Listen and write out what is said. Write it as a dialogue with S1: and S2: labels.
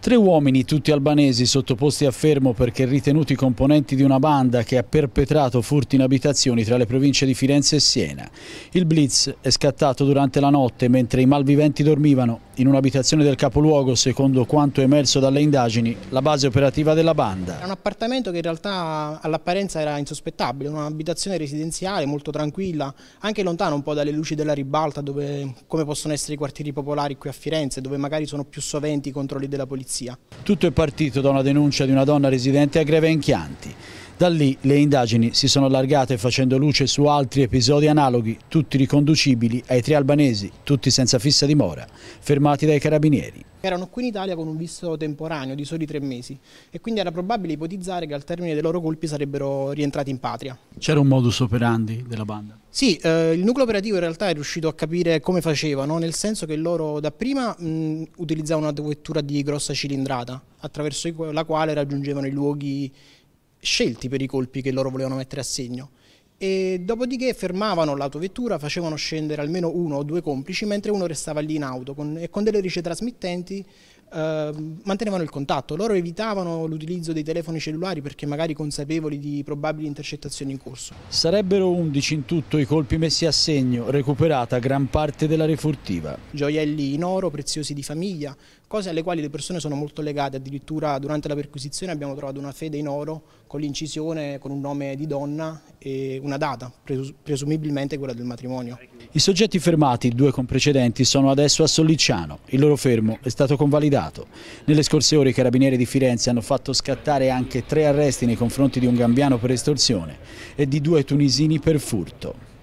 S1: Tre uomini, tutti albanesi, sottoposti a fermo perché ritenuti componenti di una banda che ha perpetrato furti in abitazioni tra le province di Firenze e Siena. Il blitz è scattato durante la notte mentre i malviventi dormivano in un'abitazione del capoluogo, secondo quanto emerso dalle indagini, la base operativa della banda. È
S2: un appartamento che in realtà all'apparenza era insospettabile, un'abitazione residenziale molto tranquilla, anche lontana un po' dalle luci della ribalta, dove, come possono essere i quartieri popolari qui a Firenze, dove magari sono più soventi i controlli della polizia.
S1: Tutto è partito da una denuncia di una donna residente a Greve in Chianti. Da lì le indagini si sono allargate facendo luce su altri episodi analoghi, tutti riconducibili ai tre albanesi, tutti senza fissa dimora, fermati dai carabinieri.
S2: Erano qui in Italia con un visto temporaneo di soli tre mesi e quindi era probabile ipotizzare che al termine dei loro colpi sarebbero rientrati in patria.
S1: C'era un modus operandi della banda?
S2: Sì, eh, il nucleo operativo in realtà è riuscito a capire come facevano, nel senso che loro dapprima utilizzavano una vettura di grossa cilindrata attraverso la quale raggiungevano i luoghi scelti per i colpi che loro volevano mettere a segno e dopodiché fermavano l'autovettura, facevano scendere almeno uno o due complici mentre uno restava lì in auto con, e con delle ricetrasmittenti Ehm, mantenevano il contatto, loro evitavano l'utilizzo dei telefoni cellulari perché magari consapevoli di probabili intercettazioni in corso.
S1: Sarebbero 11 in tutto i colpi messi a segno, recuperata gran parte della refurtiva.
S2: Gioielli in oro, preziosi di famiglia, cose alle quali le persone sono molto legate, addirittura durante la perquisizione abbiamo trovato una fede in oro con l'incisione con un nome di donna e una data, presumibilmente quella del matrimonio.
S1: I soggetti fermati, due con precedenti, sono adesso a Sollicciano. Il loro fermo è stato convalidato lapidato. Nelle scorse ore i carabinieri di Firenze hanno fatto scattare anche tre arresti nei confronti di un gambiano per estorsione e di due tunisini per furto.